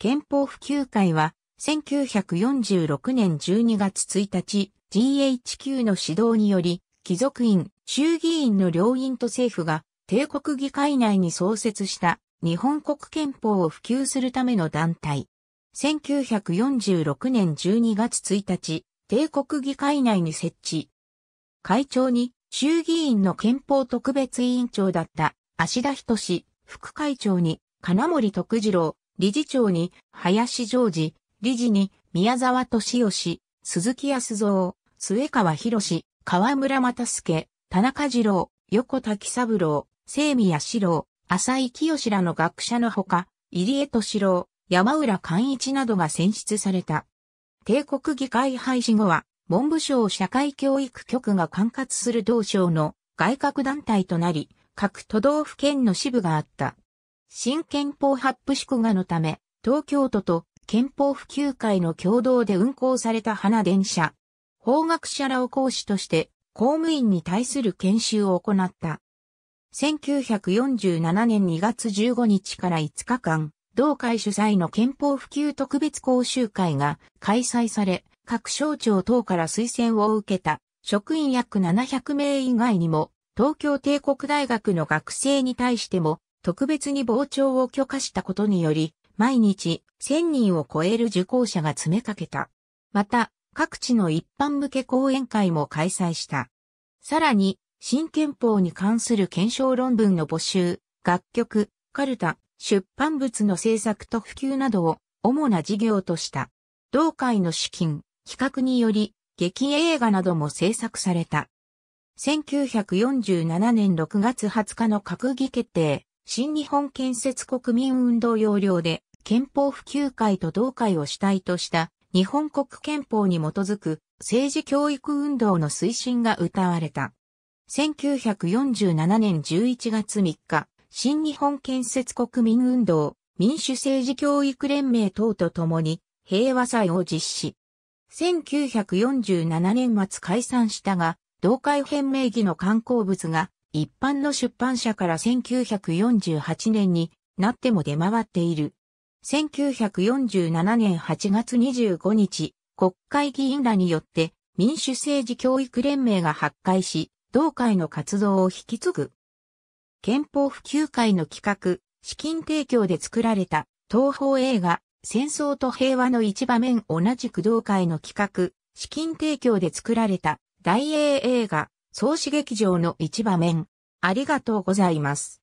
憲法普及会は、1946年12月1日、GHQ の指導により、貴族院、衆議院の両院と政府が、帝国議会内に創設した日本国憲法を普及するための団体。1946年12月1日、帝国議会内に設置。会長に衆議院の憲法特別委員長だった足田仁、副会長に金森徳次郎、理事長に林常治、理事に宮沢敏義、鈴木康蔵、末川博河村又助、田中次郎、横田喜三郎、清宮四郎、浅井清らの学者のほか、入江敏郎、山浦寛一などが選出された。帝国議会廃止後は、文部省社会教育局が管轄する同省の外郭団体となり、各都道府県の支部があった。新憲法発布祝賀のため、東京都と憲法普及会の共同で運行された花電車。法学者らを講師として公務員に対する研修を行った。1947年2月15日から5日間、同会主催の憲法普及特別講習会が開催され、各省庁等から推薦を受けた職員約700名以外にも、東京帝国大学の学生に対しても特別に傍聴を許可したことにより、毎日1000人を超える受講者が詰めかけた。また、各地の一般向け講演会も開催した。さらに、新憲法に関する検証論文の募集、楽曲、カルタ、出版物の制作と普及などを主な事業とした。同会の資金、企画により、劇映画なども制作された。1947年6月20日の閣議決定、新日本建設国民運動要領で、憲法普及会と同会を主体とした日本国憲法に基づく政治教育運動の推進が謳われた。1947年11月3日、新日本建設国民運動、民主政治教育連盟等と共に平和祭を実施。1947年末解散したが、同会編名義の刊行物が一般の出版社から1948年になっても出回っている。1947年8月25日、国会議員らによって民主政治教育連盟が発会し、同会の活動を引き継ぐ。憲法普及会の企画、資金提供で作られた東方映画、戦争と平和の一場面同じく同会の企画、資金提供で作られた大英映画、総始劇場の一場面。ありがとうございます。